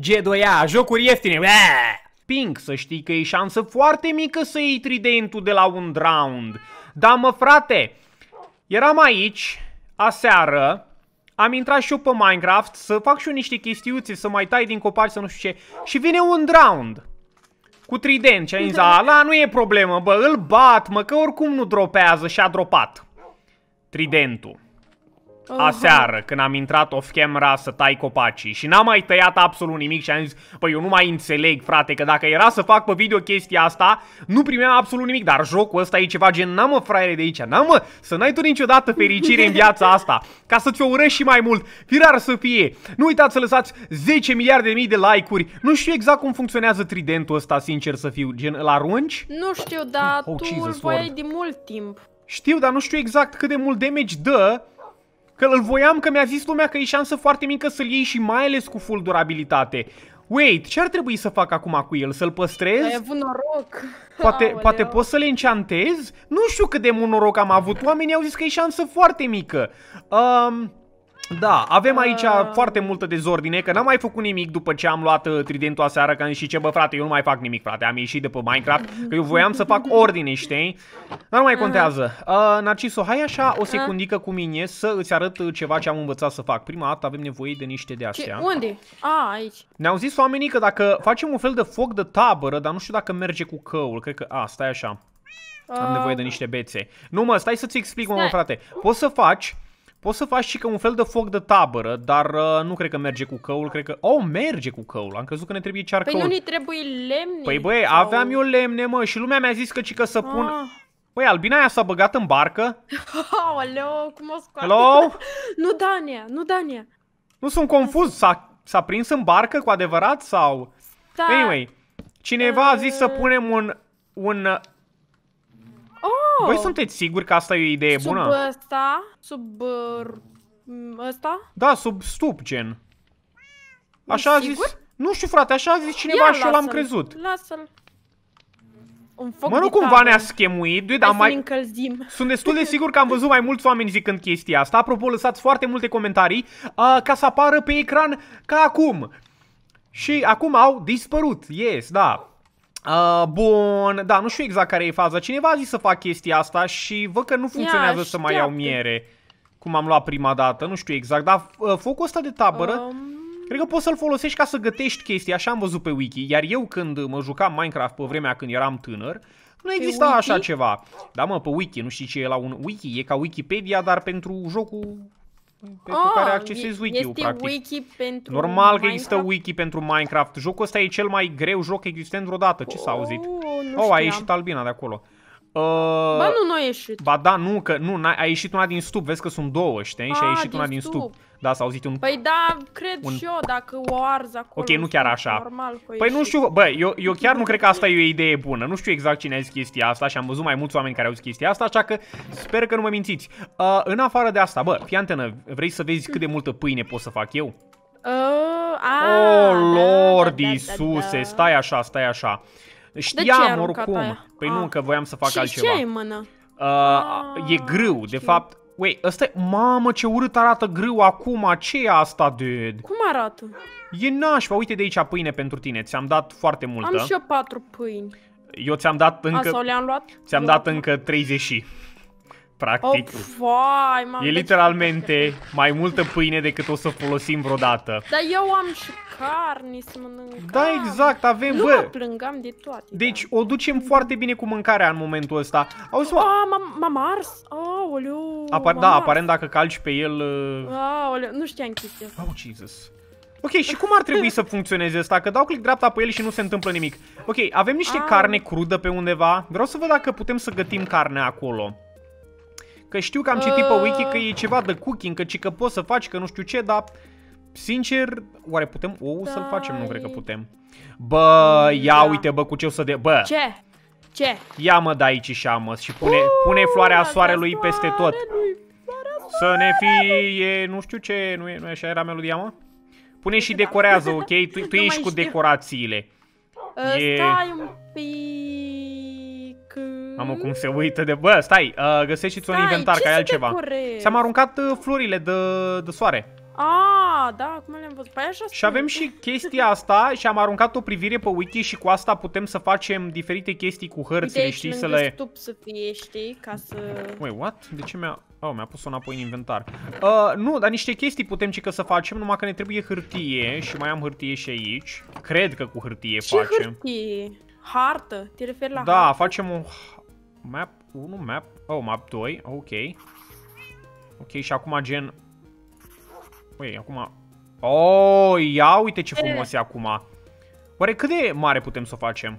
G2A, jocuri ieftine, Aaaa! Pink, să știi că e șansă foarte mică să iei tridentul de la un round. Da, mă, frate, eram aici, aseară, am intrat și eu pe Minecraft să fac și eu niște chestiuțe, să mai tai din copaci, să nu știu ce, și vine un round. Cu trident și am zis, da. la, nu e problemă, bă, îl bat, mă, că oricum nu dropează și a dropat tridentul aseară, când am intrat off-camera să tai copacii și n-am mai tăiat absolut nimic și am zis, păi eu nu mai înțeleg, frate, că dacă era să fac pe video chestia asta, nu primeam absolut nimic, dar jocul ăsta e ceva gen, n-am mă fraiere de aici, n-am mă, să n-ai tu niciodată fericire în viața asta, ca să ți-o urăști și mai mult, firar să fie. Nu uitați să lăsați 10 miliarde de mii de like-uri, nu știu exact cum funcționează tridentul ăsta, sincer să fiu, gen, la arunci? Nu știu, dar oh, tu îl voiai de mult timp. Știu, dar nu știu exact cât de mult damage dă, Că îl voiam că mi-a zis lumea că e șansă foarte mică să-l iei și mai ales cu full durabilitate. Wait, ce ar trebui să fac acum cu el? Să-l păstrez? Ai avut noroc. Poate, Aoleu. poate pot să l enchantez? Nu știu cât de mult noroc am avut. Oamenii au zis că e șansă foarte mică. Um, da, avem aici uh... foarte multă dezordine, că n-am mai făcut nimic după ce am luat uh, tridentul aseară, că și ce, bă, frate, eu nu mai fac nimic, frate, am ieșit de pe Minecraft, că eu voiam să fac ordine, știi? Dar nu mai ah. contează. Uh, Narciso, hai așa o ah. secundică cu mine să îți arăt uh, ceva ce am învățat să fac. Prima dată avem nevoie de niște de astea. Ce? Unde? A, aici. Ne-au zis oamenii că dacă facem un fel de foc de tabără, dar nu știu dacă merge cu căul, cred că, a, stai așa. Am nevoie de niște bețe. Nu mă, stai să-ți explic, mă, frate. Poți să faci Poți să faci și că un fel de foc de tabără, dar uh, nu cred că merge cu căul, cred că... Oh, merge cu căul, am crezut că ne trebuie cear Păi nu ne trebuie lemne. Păi băi, sau... aveam eu lemne, mă, și lumea mi-a zis că ci că să ah. pun... Ah. Păi, albina aia s-a băgat în barcă. Aoleo, cum o scoate? Hello? nu Dania, nu Dania. Nu sunt confuz, s-a prins în barcă cu adevărat sau... Da. Anyway, cineva uh... a zis să uh. punem un, un Oh! Voi sunteți siguri că asta e o idee sub bună? Sub ăsta? Sub mm, ăsta? Da, sub stup, gen. Așa a zis... Nu știu, frate, așa a zis cineva Ia, și eu l-am crezut. Lasă-l. mă, nu cumva ne-a schemuit, dude, am mai... încălzim. Sunt destul de sigur că am văzut mai mulți oameni zicând chestia asta. Apropo, lăsați foarte multe comentarii uh, ca să apară pe ecran ca acum. Și acum au dispărut, yes, da. Uh, bun, da, nu știu exact care e faza. Cineva a zis să fac chestia asta și văd că nu funcționează Ia, să mai iau miere. Cum am luat prima dată, nu știu exact, dar uh, focul ăsta de tabără... Um... Cred că poți să-l folosești ca să gătești chestii, așa am văzut pe wiki, iar eu când mă jucam Minecraft pe vremea când eram tânăr, nu exista așa ceva. Da mă, pe wiki, nu știi ce e la un wiki, e ca Wikipedia, dar pentru jocul pentru oh, care ah, accesezi wiki este practic. wiki pentru Normal Minecraft? că există wiki pentru Minecraft. Jocul ăsta e cel mai greu joc existent vreodată. Ce s-a oh, auzit? Oh, oh, a ieșit Albina de acolo. Uh, ba nu, nu a ieșit. Ba da, nu, că nu, a ieșit una din stup, vezi că sunt două, știi? A, și a ieșit din una din stup. stup. Da, s-a auzit un... Păi da, cred un... și eu, dacă o arz acolo... Ok, nu chiar așa. Normal păi nu știu, bă, eu, eu chiar nu cred că asta e o idee bună. Nu știu exact cine a zis chestia asta și am văzut mai mulți oameni care au zis chestia asta, așa că sper că nu mă mințiți. Uh, în afară de asta, bă, fii antenă, vrei să vezi cât de multă pâine pot să fac eu? Uh, a, oh, Lord da, da, da, da, da, Iisuse, stai așa, stai așa. Știam oricum. Păi nu, ah. că voiam să fac altceva. Și ce ai mână? Uh, e ah, grâu, de fapt. Wait, ăsta e... Mamă, ce urât arată grâu acum, ce e asta, dude? Cum arată? E nașpa, uite de aici pâine pentru tine, ți-am dat foarte multă. Am și eu patru pâini. Eu ți-am dat încă... A, sau le-am luat? Ți-am dat încă 30 practic. Oh, vai, e literalmente mai multă pâine decât o să folosim vreodată. Dar eu am și carne să mănânc. Da, exact, avem, nu bă. Nu plângam de toate. Da. Deci da. o ducem foarte bine cu mâncarea în momentul ăsta. Auzi, mă... Ah, m-am ars. Aoleu, Apar Da, aparent dacă calci pe el... Uh, Aoleu, nu știam chestia asta. Oh, Jesus. Ok, și cum ar trebui să funcționeze asta? Că dau click dreapta pe el și nu se întâmplă nimic. Ok, avem niște ah. carne crudă pe undeva. Vreau să văd dacă putem să gătim carne acolo. Că știu că am citit pe wiki că e ah. ceva de cooking, că, ci că poți să faci, că nu știu ce, dar sincer, oare putem ou să-l facem? Nu cred că putem. Bă, ia da. uite, bă, cu ce o să de... Bă! Ce? Ce? Ia mă de aici și amă și pune, pune floarea soarelui peste tot. Să ne fie, nu știu ce, nu e, nu e așa era melodia, mă? Pune și da. decorează, ok? Tu, tu ești cu decorațiile. Uh, e... Stai un pic... Mamă, cum se mm. uită de... Bă, stai, uh, găsești și un inventar, ca ai altceva. S-am aruncat uh, florile de, de soare. A, da, cum le-am văzut. Păi așa și avem și chestia asta și am aruncat o privire pe wiki și cu asta putem să facem diferite chestii cu hărțile, Uite, știi, să le... stup să fie, știi, ca să... Ui, what? De ce mi-a... Oh, mi-a pus-o înapoi în inventar. Uh, nu, dar niște chestii putem ce că să facem, numai că ne trebuie hârtie și mai am hârtie și aici. Cred că cu hârtie ce facem. Ce hârtie? Hartă? Te referi la Da, hartă? facem o... Map 1, map... Oh, map 2, ok. Ok, și acum gen... Ui, acum... Oh, ia uite ce frumos e acum. Oare cât de mare putem să o facem?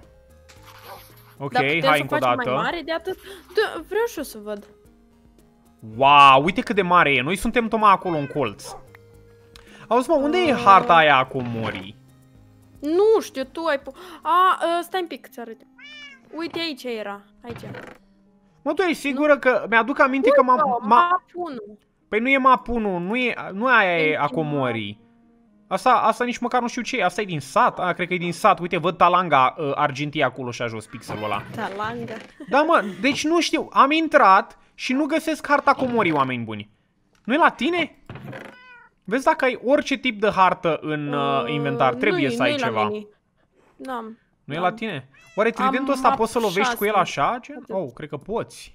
Ok, da, hai încă o dată. Mai mare de atât? Da, vreau și eu să văd. Wow, uite cât de mare e. Noi suntem tocmai acolo în colț. Auzi, mă, unde uh... e harta aia acum, Mori? Nu știu, tu ai... A, ă, stai un pic, ți arăt. Uite aici era. Aici. Mă, tu ești sigură nu? că... Mi-aduc aminte nu, că m-am. map 1. Păi nu e map 1, nu, e, nu aia e a comorii. Asta, asta nici măcar nu știu ce e, asta e din sat? A, cred că e din sat, uite, văd talanga uh, ă, argintie acolo și a jos pixelul ăla. Talanga. Da, mă, deci nu știu, am intrat și nu găsesc harta comorii, oameni buni. nu e la tine? Vezi dacă ai orice tip de hartă în ă, uh, inventar, trebuie uh, să ai ceva. Nu. Nu e la tine? Oare tridentul ăsta poți să lovești cu el așa? Oh, cred că poți.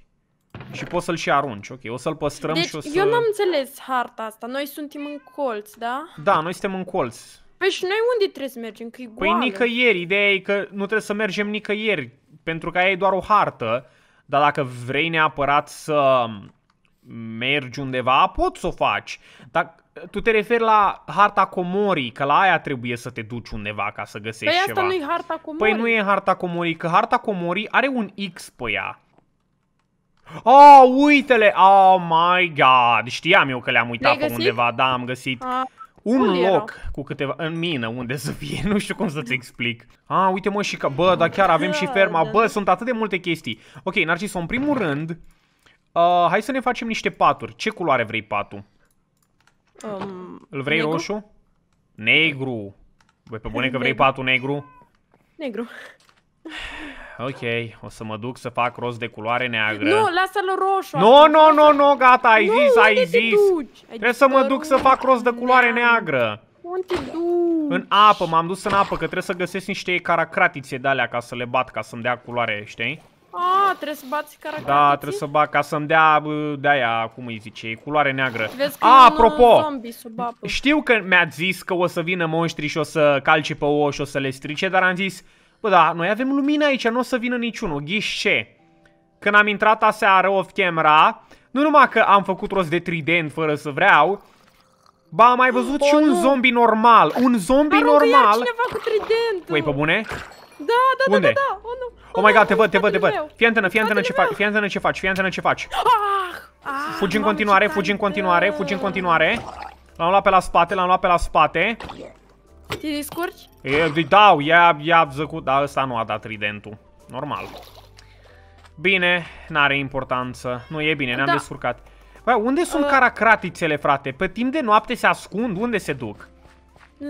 Și poți să-l și arunci, ok. O să-l păstrăm deci, și o să... eu n-am înțeles harta asta. Noi suntem în colț, da? Da, noi suntem în colț. Păi și noi unde trebuie să mergem? Că e păi goală. Păi nicăieri. Ideea e că nu trebuie să mergem nicăieri. Pentru că aia e doar o hartă. Dar dacă vrei neapărat să mergi undeva, poți să o faci. Dar tu te referi la harta comorii, că la aia trebuie să te duci undeva ca să găsești păi ceva. asta nu e harta păi comorii. Păi nu e harta comorii, că harta comorii are un X pe ea. Oh, uite-le! Oh my god! Știam eu că le-am uitat le pe undeva, da, am găsit. Ah. Un loc era. cu câteva... În mină, unde să fie, nu știu cum să-ți explic. Ah, uite mă și că... Bă, dar chiar avem și ferma. Bă, sunt atât de multe chestii. Ok, Narciso, în primul rând, uh, hai să ne facem niște paturi. Ce culoare vrei patul? Um, Îl vrei negru? roșu? Negru. Băi, pe bune că vrei negru. patul negru? Negru. Ok, o să mă duc să fac rost de culoare neagră. Nu, lasă-l roșu. Nu, nu, nu, nu, gata, ai nu, zis, ai zis. Trebuie să mă duc să fac rost de culoare neagră. Unde te duci? În apă, m-am dus în apă, că trebuie să găsesc niște caracratițe de alea ca să le bat, ca să-mi dea culoare, știi? A, trebuie să bați caracatiții? Da, trebuie să bat ca să-mi dea de-aia, cum îi zice, culoare neagră. Vezi că A, apropo, știu că mi-a zis că o să vină monștri și o să calce pe ouă și o să le strice, dar am zis, bă, da, noi avem lumină aici, nu o să vină niciunul, ghiși ce? Când am intrat aseară off-camera, nu numai că am făcut rost de trident fără să vreau, Ba, am mai văzut o, și un nu. zombie normal. Un zombie normal. Că cineva cu trident. Păi, pe bune? Da, da, da Unde? da, da, da. o, nu. Oh my god, te văd, te văd, te văd. Fii antenă, fii antenă ce faci, fii antenă ce faci, fii antenă ce faci. Fugi în continuare, fugi în continuare, fugi în continuare. L-am luat pe la spate, l-am luat pe la spate. Te descurci? E, dau, ia, ia zăcut, dar ăsta nu a dat tridentul. Normal. Bine, n-are importanță. Nu, e bine, ne-am da. descurcat. Bă, unde sunt uh. caracratițele, frate? Pe timp de noapte se ascund? Unde se duc? Uh,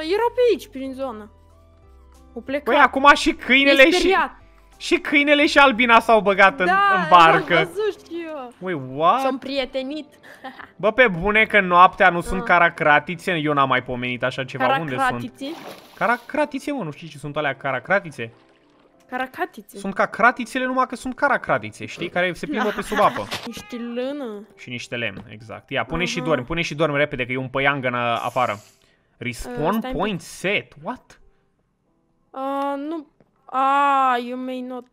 erau pe aici, prin zonă. O plecat. Păi acum și câinele și... Și câinele și albina s-au băgat da, în, în barcă. Da, văzut și eu. Ui, what? Sunt prietenit. Bă, pe bune că noaptea nu uh. sunt ah. caracratițe, eu n-am mai pomenit așa ceva. Unde sunt? Caracratițe, mă, nu știi ce sunt alea caracratițe? Caracratițe. Sunt ca cratițele, numai că sunt caracratițe, știi? Care se plimbă pe sub apă. Niște lână. Și niște lemn, exact. Ia, pune uh -huh. și dormi, pune și dormi repede, că e un păiangă în uh, afară. Uh, Respawn uh, point set, what? Ah, nu... Ah, you may not...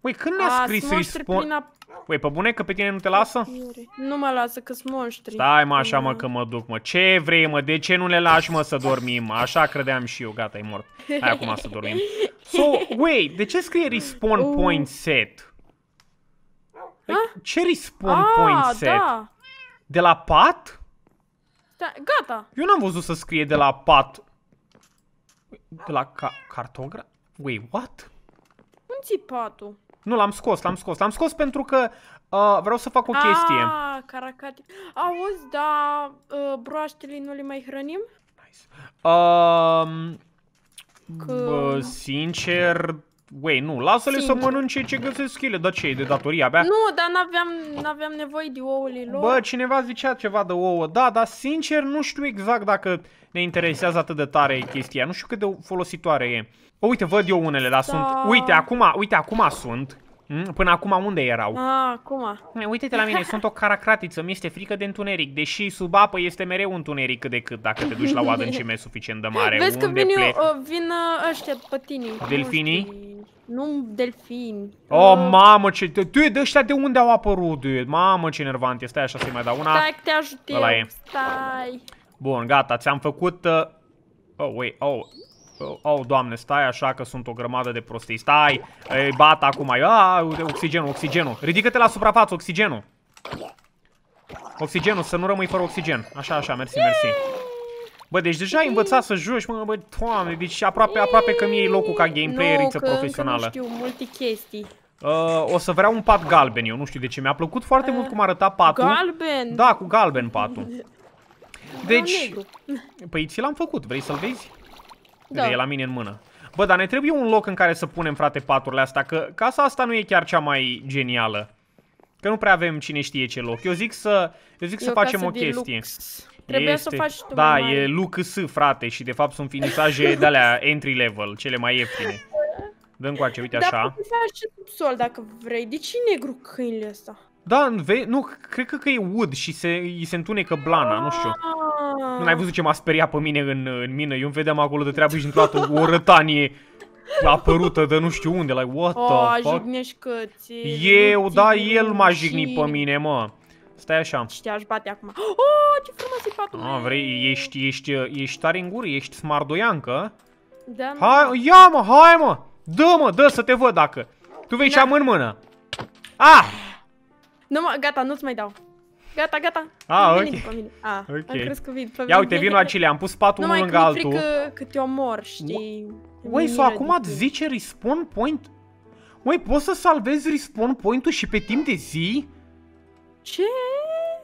Păi când ne a scris respawn? A... Păi pe bune că pe tine nu te lasă? Nu mă lasă că sunt monștri. Stai mă așa mă că mă duc mă. Ce vrei mă? De ce nu le lași mă să dormim? Așa credeam și eu. Gata, e mort. Hai acum să dormim. So, wait, de ce scrie respawn uh. point set? Păi, ah. Ce respawn ah, point set? Da. De la pat? Da, gata. Eu n-am văzut să scrie de la pat de la ca cartogra... Wait, what? Un țipatul. Nu, l-am scos, l-am scos. L-am scos pentru că uh, vreau să fac o chestie. Ah, caracate. Auzi, da, uh, broaștele nu le mai hrănim? Nice. Uh, că... uh, sincer, Wei, nu, lasă-le să mănânce ce găsesc ele, dar ce e de datoria mea? Nu, dar n-aveam, aveam nevoie de ouăle lor. Bă, cineva zicea ceva de ouă, da, dar sincer nu știu exact dacă ne interesează atât de tare chestia, nu știu cât de folositoare e. O, uite, văd eu unele, dar da. sunt, uite, acum, uite, acum sunt, Mm? Până acum unde erau? Ah, acum. Eh, uite-te la mine, sunt o caracratiță, mi-este frică de întuneric, deși sub apă este mereu întuneric cât de cât dacă te duci la o adâncime suficient de mare. Vezi că vin, plec? Eu, uh, vin uh, ăștia pătinii. Delfinii? Nu delfini. Oh, uh... mamă, ce... Tu, de ăștia de unde au apărut, dude? Mamă, ce nervant e. Stai așa să-i mai dau una. Stai, te ajut Stai. Bun, gata, ți-am făcut... Uh... Oh, wait, oh. Oh, doamne, stai așa că sunt o grămadă de prostii. Stai, îi bat acum. Ah, uite, oxigenul, oxigenul. Ridică-te la suprafață, oxigenul. Oxigenul, să nu rămâi fără oxigen. Așa, așa, mersi, mersi. Bă, deci deja ai învățat să joci, mă, bă, toamne, deci aproape, aproape că mi-e locul ca gameplay iță no, profesională. Nu, știu, multe chestii. Uh, o să vreau un pat galben, eu nu știu de ce. Mi-a plăcut foarte uh, mult cum arăta patul. Galben? Da, cu galben patul. Deci, păi ți l-am făcut, vrei să-l vezi? Da. E la mine în mână. Bă, dar ne trebuie un loc în care să punem, frate, paturile astea, că casa asta nu e chiar cea mai genială. Că nu prea avem cine știe ce loc. Eu zic să, eu zic e să o facem o chestie. Lux. Trebuie este, să faci tu Da, mai e LUCS, frate, și de fapt sunt finisaje de alea entry level, cele mai ieftine. Dăm cu uite așa. Dar faci și subsol dacă vrei. De ce negru câinile ăsta? Da, nu, cred că, că e wood și se, îi se întunecă blana, nu știu. Ah, nu ai văzut ce m-a speriat pe mine în, în mină? Eu îmi vedeam acolo de treabă și într-o dată o rătanie apărută de nu știu unde, like, what the oh, fuck? O, the fuck? Eu, da, el m-a jignit pe mine, mă. Stai așa. Și te-aș bate acum. O, Oh, ce frumos e patul ah, vrei, ești, ești, ești tare în gură, ești smardoiancă. Da, mă. Hai, ia mă, hai mă. Dă mă, dă să te văd dacă. Tu vei da. am în mână. Ah! Nu mă, gata, nu-ți mai dau. Gata, gata. Ah, ok. Ah, ok. A, okay. am crezut că vin Ia uite, vin la am pus patul unul lângă altul. Numai că că te omor, știi? Uai, sau acum zice respawn point? Uai, poți să salvezi respawn point-ul și pe timp de zi? Ce?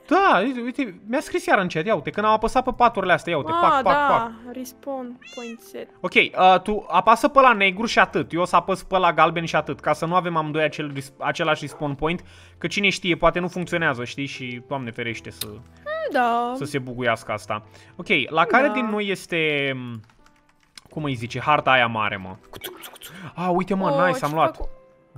Da, uite, mi-a scris iar chat, ia uite, când am apăsat pe paturile astea, ia uite, ah, pac, pac, da. pac. respawn point set. Ok, uh, tu apasă pe la negru și atât, eu o să apăs pe la galben și atât, ca să nu avem amândoi acel, același respawn point, că cine știe, poate nu funcționează, știi, și doamne ferește să, da. să se buguiască asta. Ok, la care da. din noi este, mm, cum îi zice, harta aia mare, mă? A, ah, uite mă, oh, nice, am luat. Fac...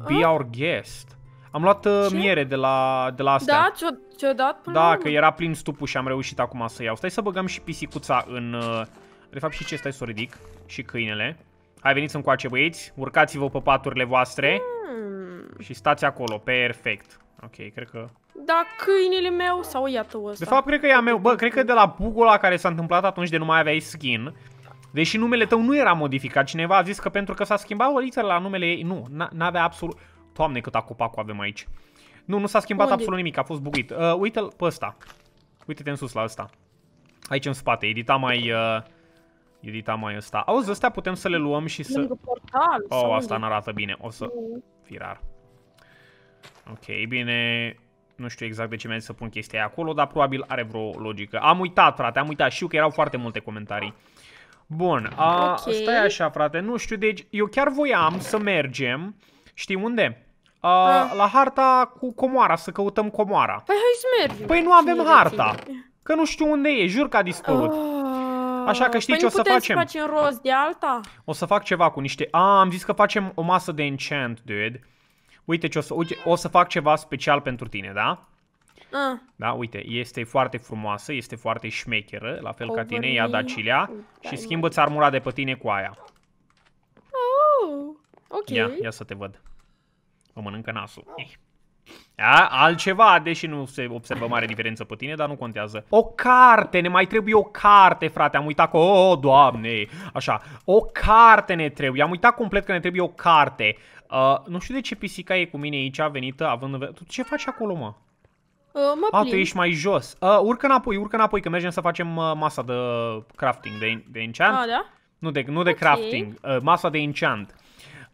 Be ah? our guest. Am luat uh, Ce? miere de la, de la astea. Da, ce o ce o dat până Da, că era plin stupul și am reușit acum să iau. Stai să băgăm și pisicuța în... Uh, de fapt și ce? Stai să o ridic. Și câinele. Hai, veniți în coace, băieți. Urcați-vă pe paturile voastre. Hmm. Și stați acolo. Perfect. Ok, cred că... Da, câinele meu sau iată ăsta? De fapt, cred că e a meu. Bă, cred că de la bugul ăla care s-a întâmplat atunci de nu mai aveai skin... Deși numele tău nu era modificat, cineva a zis că pentru că s-a schimbat o literă la numele ei, nu, n-avea absolut... Doamne, cât acopacul avem aici. Nu, nu s-a schimbat Unde? absolut nimic, a fost bugit. Uh, Uite-l pe ăsta. Uite-te în sus la ăsta. Aici în spate, edita mai... Uh, edita mai ăsta. Auzi, ăstea putem să le luăm și să... Portal, oh, asta n-arată bine, o să... Fi rar. Ok, bine... Nu știu exact de ce mi-a să pun chestia aia acolo, dar probabil are vreo logică. Am uitat, frate, am uitat. Știu că erau foarte multe comentarii. Bun, a, okay. stai așa, frate, nu știu, deci eu chiar voiam să mergem... Știi unde? Uh, ah. La harta cu comoara, să căutăm comoara. Păi hai să mergem. Păi nu avem harta. Că nu știu unde e, jur că a dispărut. Oh. Așa că știi păi ce o să facem? Să facem roz de alta? O să fac ceva cu niște... A, am zis că facem o masă de enchant, dude. Uite ce o să... Uite, o să fac ceva special pentru tine, da? Uh. Da, uite, este foarte frumoasă, este foarte șmecheră, la fel Over ca tine, ia dacilea și schimbă-ți armura de pe tine cu aia. Oh, ok. Ia, ia să te văd. Mă mănâncă nasul. Eh. A, altceva, deși nu se observă mare diferență pe tine, dar nu contează. O carte, ne mai trebuie o carte, frate, am uitat că, o, oh, doamne, așa, o carte ne trebuie, am uitat complet că ne trebuie o carte. Uh, nu știu de ce pisica e cu mine aici, a venit, având Tu ce faci acolo, mă? Uh, mă a, tu ești mai jos. Uh, urcă înapoi, urcă înapoi, că mergem să facem uh, masa de crafting, de, de enchant. Ah, da? Nu de, nu de okay. crafting, uh, masa de enchant.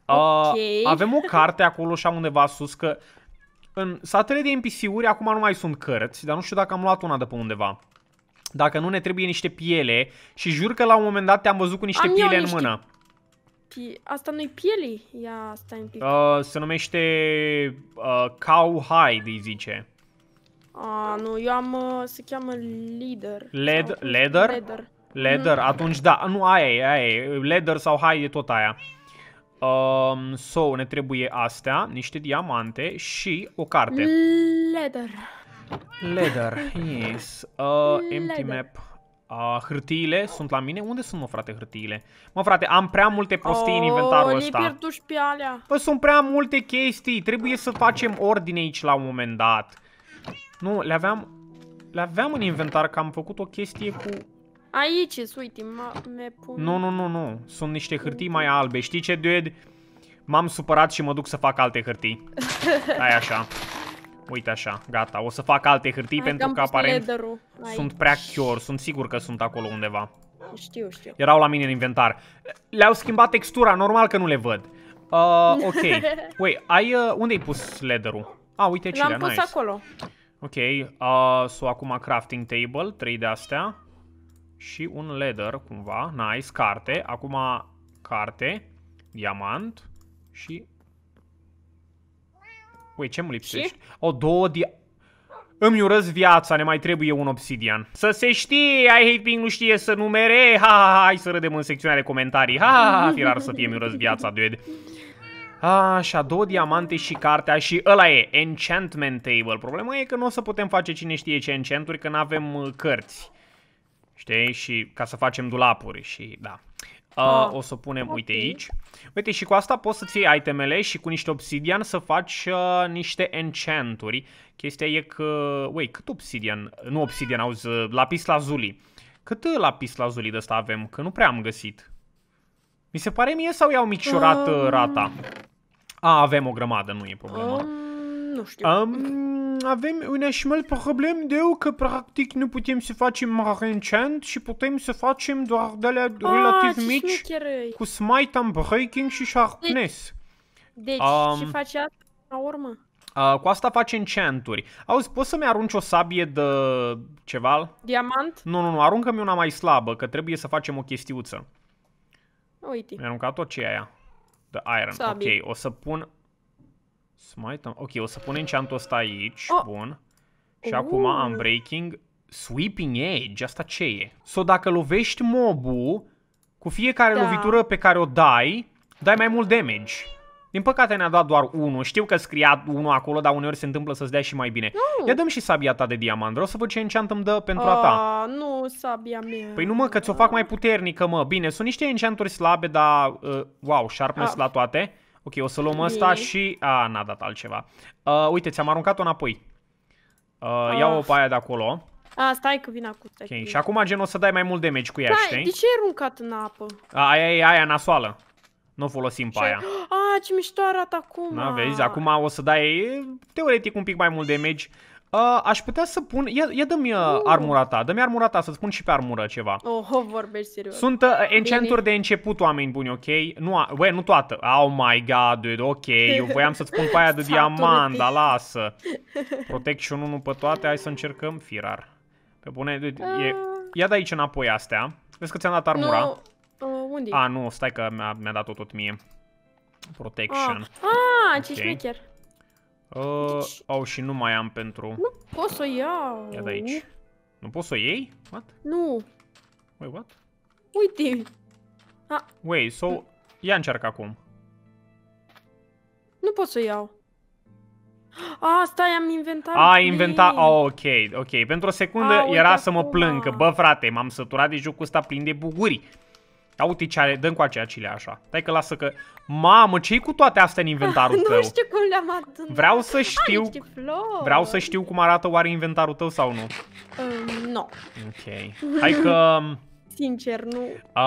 Okay. Uh, avem o carte acolo și am undeva sus că în satele de NPC-uri acum nu mai sunt cărți, dar nu știu dacă am luat una de pe undeva. Dacă nu, ne trebuie niște piele și jur că la un moment dat te-am văzut cu niște am piele în mână. Asta nu-i piele? Ia, stai un pic. Uh, se numește uh, cowhide, îi zice. A, nu, eu am, uh, se cheamă leader. Led, leather? Leather. Leather, mm. atunci da, nu, aia e, aia e, leather sau hide e tot aia. Um, so, ne trebuie astea, niște diamante și o carte. Leather. Leather, yes. Uh, Leather. empty map. Uh, hârtiile sunt la mine? Unde sunt, mă, frate, hârtiile? Mă, frate, am prea multe prostii oh, în inventarul ăsta. pierdut pe alea. Bă, păi, sunt prea multe chestii. Trebuie să facem ordine aici la un moment dat. Nu, le aveam... Le aveam în inventar că am făcut o chestie cu... Aici, uite, me pun... Nu, nu, nu, nu. Sunt niște hârtii mai albe. Știi ce, dude? M-am supărat și mă duc să fac alte hârtii. Ai așa. Uite așa, gata. O să fac alte hârtii Hai, pentru că aparent sunt prea chior. Sunt sigur că sunt acolo undeva. Știu, știu. Erau la mine în inventar. Le-au schimbat textura, normal că nu le văd. Uh, ok. Ui, ai... Uh, unde-ai pus leather-ul? A, ah, uite cine, L-am pus nice. acolo. Ok, uh, so acum crafting table, trei de astea și un leather, cumva. Nice, carte. Acum carte, diamant și... Ui, ce-mi Și? O, două dia... Îmi urăz viața, ne mai trebuie un obsidian. Să se știe, I hate being nu știe să numere. Ha, ha, ha, hai să râdem în secțiunea de comentarii. Ha, ha, ha, rar să fie, îmi urăz viața, dude. Așa, două diamante și cartea și ăla e, enchantment table. Problema e că nu o să putem face cine știe ce enchanturi, că nu avem uh, cărți. Știi? Și ca să facem dulapuri și da. Uh, ah, o să punem, okay. uite aici. Uite, și cu asta poți să-ți iei itemele și cu niște obsidian să faci uh, niște enchanturi. Chestia e că... uite cât obsidian? Nu obsidian, auzi, uh, lapis lazuli. Cât uh, lapis lazuli de ăsta avem? Că nu prea am găsit. Mi se pare mie sau iau micșorat uh, um... rata? A, avem o grămadă, nu e problemă. Um nu știu. Um, avem un așmal problem de eu că practic nu putem să facem mare enchant și putem să facem doar de alea ah, relativ mici cu smite, and breaking și sharpness. Deci, um, și face asta la urmă? Uh, cu asta face enchanturi. Auzi, poți să-mi arunci o sabie de ceva? Diamant? Nu, nu, nu, aruncă-mi una mai slabă, că trebuie să facem o chestiuță. Uite. Mi-a aruncat tot ce aia. The iron. Sabie. Ok, o să pun Smite. Ok, o să punem ceantul ăsta aici. Oh. Bun. Și uh. acum am breaking. Sweeping Edge, asta ce e? So, dacă lovești mobul, cu fiecare da. lovitură pe care o dai, dai mai mult damage. Din păcate ne-a dat doar unul. Știu că scria unul acolo, dar uneori se întâmplă să-ți dea și mai bine. Nu. Ia dăm și sabia ta de diamant. Vreau să văd ce enchant îmi dă pentru uh, a ta. Nu, sabia mea. Păi nu mă, că ți-o fac mai puternică, mă. Bine, sunt niște enchanturi slabe, dar... Uh, wow, sharpness uh. la toate. Ok, o să luăm asta și... A, n-a dat altceva. Uh, uite, ți-am aruncat-o înapoi. Uh, uh. Ia-o ah. pe aia de acolo. A, stai că vin acum. Okay. și acum gen o să dai mai mult damage cu ea, stai, da, știi? de ce e aruncat în apă? A, aia e aia nasoală. Nu folosim pe aia. A, ce mișto arată acum. Na, vezi, acum o să dai teoretic un pic mai mult damage. Uh, aș putea să pun... Ia, ia dă-mi uh. uh. armura ta, dă-mi armura ta, să-ți pun și pe armură ceva. Oh, oh vorbești serios. Sunt uh, enchanturi de început, oameni buni, ok? Nu, a... bă, nu toată. Oh my god, dude, ok, eu voiam să-ți pun pe aia de diamant, dar lasă. Protection 1 pe toate, hai să încercăm firar. Pe bune, dude, ah. e... ia de aici înapoi astea. Vezi că ți-am dat armura? No. Uh, unde A, nu, stai că mi-a mi dat-o tot mie. Protection. Ah, ah okay. ce șmecher. Uh, deci... Au și nu mai am pentru... Nu pot să o iau. Ia de aici. Nu poți să o iei? What? Nu. Wait, what? Uite. A. Wait, so... Ia încerc acum. Nu pot să o iau. A, stai, am inventat. A, inventat, oh, ok, ok. Pentru o secundă A, era să mă plâng bă, frate, m-am săturat de jocul ăsta plin de buguri. Uite ce are, dăm cu aceea cilea așa. Stai că lasă că... Mamă, ce cu toate astea în inventarul tău? nu știu cum le-am adunat. Vreau să știu... vreau să știu cum arată oare inventarul tău sau nu. nu. Ok. Hai că... Sincer, nu.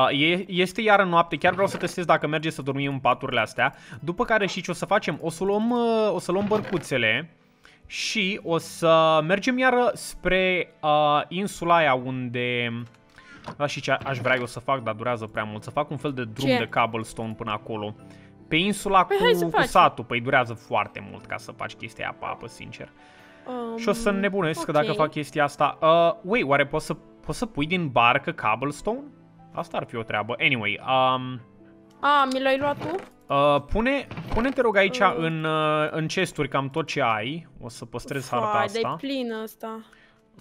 Uh, este iară noapte, chiar vreau să testez dacă merge să dormim în paturile astea. După care și ce o să facem? O să luăm, ă, o să luăm bărcuțele și o să mergem iară spre uh, insula aia unde... Da, și ce aș vrea eu să fac, dar durează prea mult, să fac un fel de drum ce? de cobblestone până acolo. Pe insula păi cu, cu satul, păi durează foarte mult ca să faci chestia aia pe apă, sincer. Um, și o să um, nebunesc okay. că dacă fac chestia asta... Uh, wait, oare poți să, poți să pui din barcă cobblestone? Asta ar fi o treabă. Anyway, um... A, mi l-ai luat tu? Uh, pune, pune te rog aici uh. în, uh, în chesturi cam tot ce ai. O să păstrez harta asta. Fai, plină asta.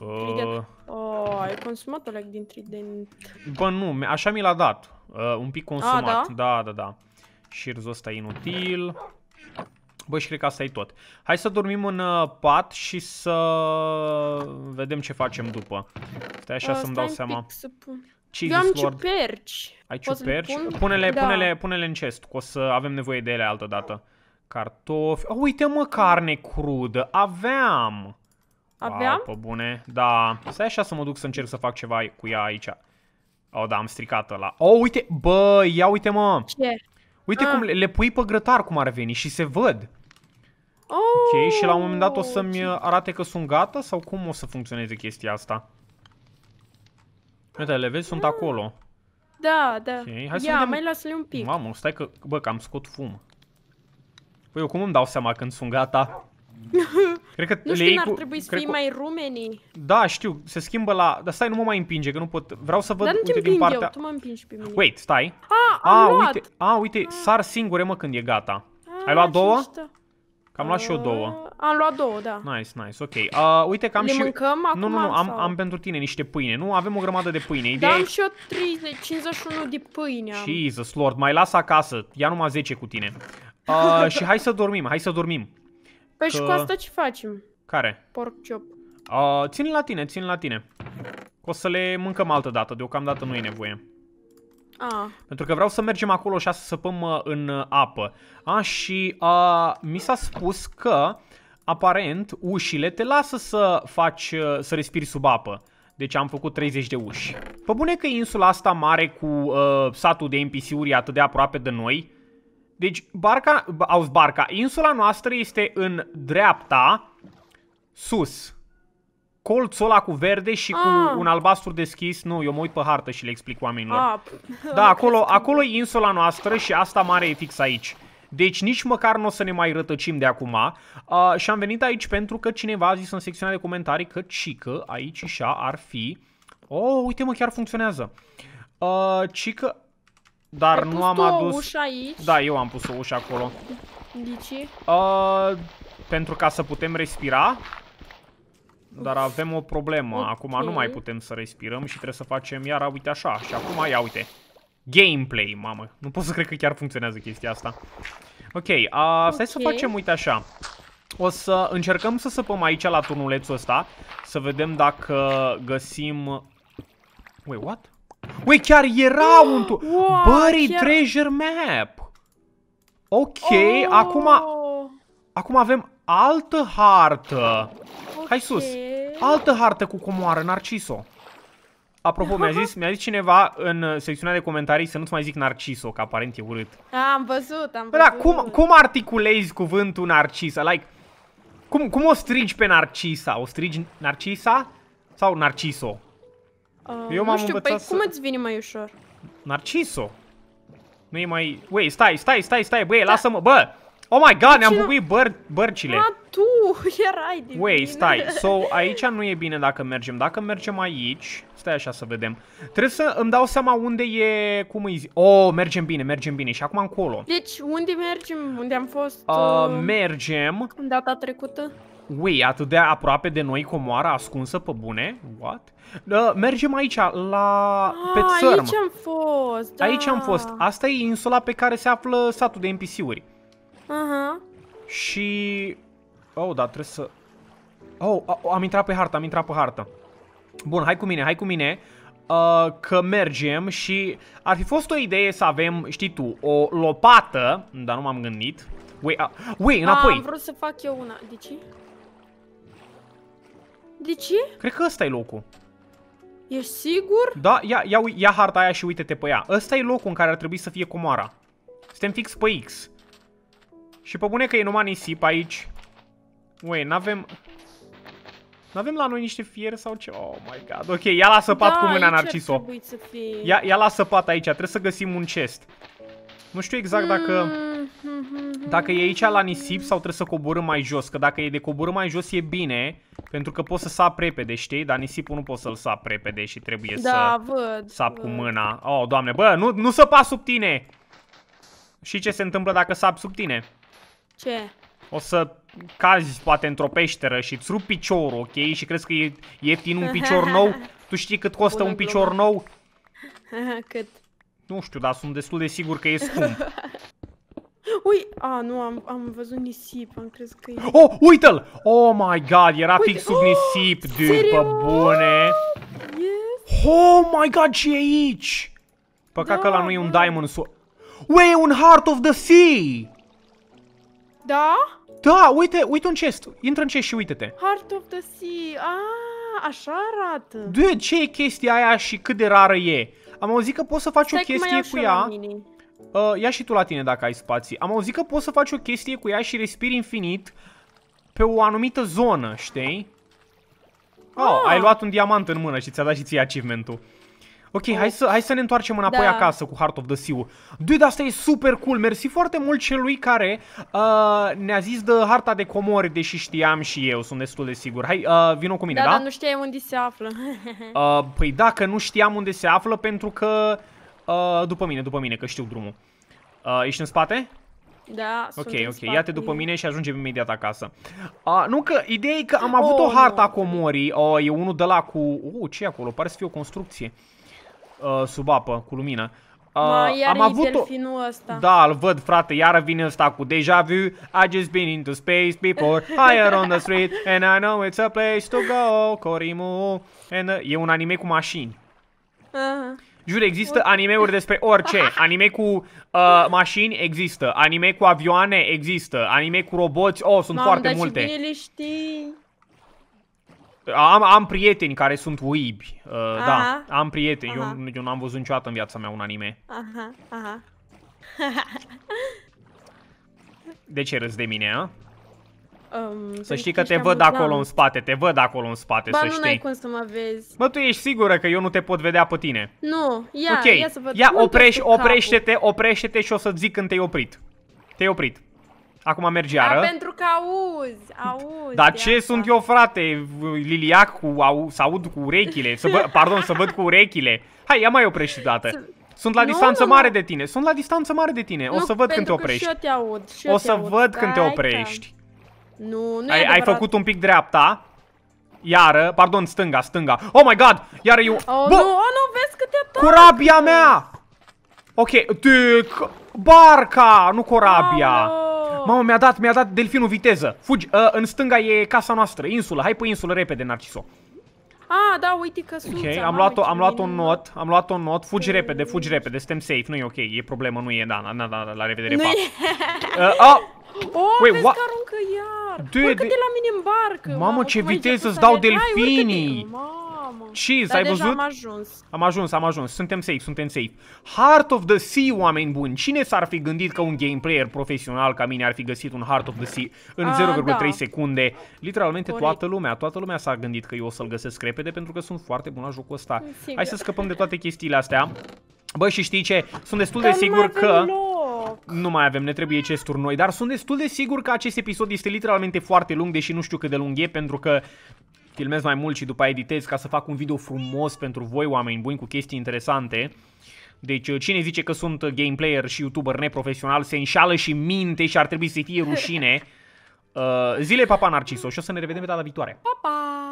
Uh... Oh, ai consumat o din trident. Bă, nu, așa mi l-a dat. Uh, un pic ah, consumat. A, da? da, da, da. Șirzul ăsta inutil. Bă, și cred că asta e tot. Hai să dormim în uh, pat și să vedem ce facem după. Stai așa uh, să-mi dau seama. Să pun. Jesus Eu am Lord. ciuperci. Ai ciuperci? Pun? Pune-le, da. pune-le, pune-le în chest, că o să avem nevoie de ele altă dată. Cartofi. Oh, uite mă, carne crudă. Aveam. Aveam? Wow, pe bune, da. Stai așa să mă duc să încerc să fac ceva cu ea aici. Oh, da, am stricat la. Oh, uite, bă, ia uite, mă. Ce? Uite ah. cum le, le pui pe grătar cum ar veni și se văd. Oh, ok, și la un moment dat o oh, să-mi arate că sunt gata sau cum o să funcționeze chestia asta? Uite, le vezi, sunt ah. acolo. Da, da. Okay. Hai să Ia, vedem... mai lasă-le un pic. Mamă, stai că, bă, că am scot fum. Păi eu cum îmi dau seama când sunt gata? Cred că nu știu, cu, ar trebui să fii cu... mai rumeni. Da, știu, se schimbă la... Dar stai, nu mă mai împinge, că nu pot... Vreau să văd, uite, din partea... eu, tu mă împingi pe mine. Wait, stai. A, am a, ah, luat. uite, a, ah, uite, a. Ah. sar singure, mă, când e gata. A, Ai luat două? Știu. Că am luat și eu două. Am luat două, da. Nice, nice, ok. Uh, uite că am Le și... mâncăm acum Nu, nu, nu, am, am pentru tine niște pâine, nu? Avem o grămadă de pâine. Da, ideea... da, am și eu 30, 51 de pâine am. Jesus, Lord, mai las acasă. Ia numai 10 cu tine. Uh, și hai să dormim, hai să dormim. Păi că... și cu asta ce facem? Care? Pork chop. Uh, țin la tine, țin la tine. O să le mâncăm altă dată, deocamdată nu e nevoie. Ah. Pentru că vreau să mergem acolo și să săpăm în apă. A, și a, mi s-a spus că, aparent, ușile te lasă să faci, uh, să respiri sub apă. Deci am făcut 30 de uși. Pe bune că insula asta mare cu a, uh, satul de NPC-uri atât de aproape de noi, deci, barca, auzi, barca, insula noastră este în dreapta, sus. Colțul ăla cu verde și ah. cu un albastru deschis. Nu, eu mă uit pe hartă și le explic oamenilor. Ah. Da, acolo, acolo e insula noastră și asta mare e fix aici. Deci nici măcar nu o să ne mai rătăcim de acum. Uh, și am venit aici pentru că cineva a zis în secțiunea de comentarii că cică aici și ar fi... Oh, uite mă, chiar funcționează. Uh, cică dar nu am adus... ușa aici? Da, eu am pus o ușă acolo. De ce? Uh, pentru ca să putem respira. Dar avem o problemă. Okay. Acum nu mai putem să respirăm și trebuie să facem iar, uite așa. Și acum, ia uite. Gameplay, mamă. Nu pot să cred că chiar funcționează chestia asta. Ok, uh, stai okay. să facem, uite așa. O să încercăm să săpăm aici la turnulețul ăsta. Să vedem dacă găsim... Wait, what? Ui, chiar era un tu... Wow, Bării chiar... treasure map! Ok, oh. acum... Acum avem altă hartă. Okay. Hai sus. Altă hartă cu comoară, Narciso. Apropo, mi-a zis, mi-a zis cineva în secțiunea de comentarii să nu-ți mai zic Narciso, că aparent e urât. Am văzut, am văzut. Da, cum, cum articulezi cuvântul Narcisa? Like, cum, cum o strigi pe Narcisa? O strigi Narcisa sau Narciso? Uh, Eu m-am învățat păi să... cum îți vine mai ușor? Narciso. Nu e mai... Ui, stai, stai, stai, stai, băi, da. lasă-mă, bă! Oh my god, ne-am bucuit băr bărcile. A, tu erai din Wait, mine. stai. So, aici nu e bine dacă mergem. Dacă mergem aici, stai așa să vedem. Trebuie să îmi dau seama unde e, cum îi zi... Oh, mergem bine, mergem bine. Și acum încolo. Deci, unde mergem? Unde am fost? Uh, uh mergem. Data trecută? Ui, atât de aproape de noi comoara ascunsă pe bune? What? Da, mergem aici, la... Ah, pe țărm. Aici am fost, da. Aici am fost. Asta e insula pe care se află satul de NPC-uri. Aha. Uh-huh. Și... Oh, da, trebuie să... Oh, am intrat pe hartă, am intrat pe hartă. Bun, hai cu mine, hai cu mine. Uh, că mergem și ar fi fost o idee să avem, știi tu, o lopată, dar nu m-am gândit. Ui, uh, wait, înapoi. Am vrut să fac eu una. De ce? De ce? Cred că ăsta e locul. Ești sigur? Da, ia, ia, ia harta aia și uite-te pe ea. Ăsta e locul în care ar trebui să fie comoara. Suntem fix pe X. Și pe bune că e numai nisip aici. Ue, n-avem... N-avem la noi niște fier sau ce? Oh my god. Ok, ia la săpat da, cu mâna, Narciso. Ia, ia la săpat aici. Trebuie să găsim un chest. Nu știu exact dacă... Mm-hmm. Dacă e aici la nisip sau trebuie să coborâm mai jos, că dacă e de coborâm mai jos e bine, pentru că poți să sap repede, știi? Dar nisipul nu poți să-l sap repede și trebuie da, să văd, sap văd. cu mâna. Oh, doamne, bă, nu, nu săpa sub tine! Și ce se întâmplă dacă sap sub tine? Ce? O să cazi poate într-o peșteră și îți rup piciorul, ok? Și crezi că e ieftin un picior nou? Tu știi cât costă Bună un picior glumă. nou? cât? Nu știu, dar sunt destul de sigur că e scump. Ui, a, nu, am, am văzut nisip, am crezut că e... Oh, uite-l! Oh my god, era Uite, fix sub nisip, oh, dude, pe bune! Yes. Oh my god, ce e aici? Păcat da, că la nu e un da. diamond sword. Ue, un Heart of the Sea! Da? Da, uite, uite un chest. Intră în chest și uite-te. Heart of the Sea, ah, așa arată. Dude, ce e chestia aia și cât de rară e? Am auzit că poți să faci Stai o chestie cu ea. Uh, ia și tu la tine dacă ai spații. Am auzit că poți să faci o chestie cu ea și respiri infinit pe o anumită zonă, știi? Oh, ah. ai luat un diamant în mână și ți-a dat și ție achievement-ul. Ok, oh. hai, să, hai să ne întoarcem înapoi da. acasă cu Heart of the Sea. Dude, asta e super cool. Mersi foarte mult celui care uh, ne-a zis de harta de comori, deși știam și eu, sunt destul de sigur. Hai, uh, vino cu mine, da? Da, dar nu știam unde se află. uh, păi da, că nu știam unde se află pentru că... Uh, după mine, după mine, că știu drumul. Uh, ești în spate? Da, Ok, ok, ia-te după mine și ajungem imediat acasă. Uh, nu că, ideea e că am avut oh, o hartă a comorii. Uh, e unul de la cu... Uh, ce acolo? Pare să fie o construcție. Uh, uh, sub apă, cu lumină. Uh, Ma, am avut o... ăsta. Da, îl văd, frate, Iar vine ăsta cu deja vu. I just been into space before, higher on the street, and I know it's a place to go, Corimu. And, uh, e un anime cu mașini. Uh -huh. Jur, există animeuri despre orice. Anime cu uh, mașini există, anime cu avioane există, anime cu roboți, oh, sunt Mam, foarte dar multe. bine le știi. Am, am prieteni care sunt uibi, uh, da, am prieteni, aha. eu, eu n-am văzut niciodată în viața mea un anime. Aha, aha. de ce râzi de mine, a? Um, să deci știi că te văd acolo în spate, te văd acolo în spate, ba, să nu știi. nu cum să mă vezi. Bă, tu ești sigură că eu nu te pot vedea pe tine? Nu, ia, okay. ia să văd. Ia, oprește-te, oprește-te și o să zic când te-ai oprit. Te-ai oprit. Acum merge da, iară. Da, pentru că auzi, auzi. Dar ce asta. sunt eu, frate, liliac cu, au, să aud cu urechile, să vă, pardon, să văd cu urechile. Hai, ia mai oprești dată. Sunt la nu, distanță nu, mare de tine, sunt la distanță mare de tine. Nu, o să văd când te oprești. Și eu te aud, și eu o să aud. văd când te oprești. Nu, nu ai, ai făcut un pic dreapta. Iară, pardon, stânga, stânga. Oh my god, iară eu... Oh, Bă! nu, oh, nu, vezi că te Corabia mea! Ok, tic. Barca, nu corabia. Oh. Mamă, mi-a dat, mi-a dat delfinul viteză. Fugi, uh, în stânga e casa noastră, insula. Hai pe insulă repede, Narciso. Ah, da, uite că sunt. Ok, am luat, o, am luat un not, am luat un not. Fugi repede, fugi repede, suntem safe. Nu e ok, e problemă, nu e, da, da, da, da la revedere, pa. Uh, oh, Oh, Wait, vezi că aruncă iar. Dude, urcă de... de la mine în barcă. Mamă, ce viteză îți dau delfinii. Hai, Cheese, ai văzut? am ajuns. Am ajuns, am ajuns. Suntem safe, suntem safe. Heart of the Sea, oameni buni. Cine s-ar fi gândit că un game player profesional ca mine ar fi găsit un Heart of the Sea în 0,3 da. secunde? Literalmente Corect. toată lumea, toată lumea s-a gândit că eu o să-l găsesc repede pentru că sunt foarte bun la jocul ăsta. Sigur. Hai să scăpăm de toate chestiile astea. Bă, și știi ce? Sunt destul că de sigur că... Loc. Nu mai avem, ne trebuie chesturi noi, dar sunt destul de sigur că acest episod este literalmente foarte lung, deși nu știu cât de lung e, pentru că filmez mai mult și după aia editez ca să fac un video frumos pentru voi, oameni buni, cu chestii interesante. Deci uh, cine zice că sunt uh, gameplayer și youtuber neprofesional se înșală și minte și ar trebui să fie rușine. Uh, zile papa Narciso și o să ne revedem data viitoare. Pa, pa!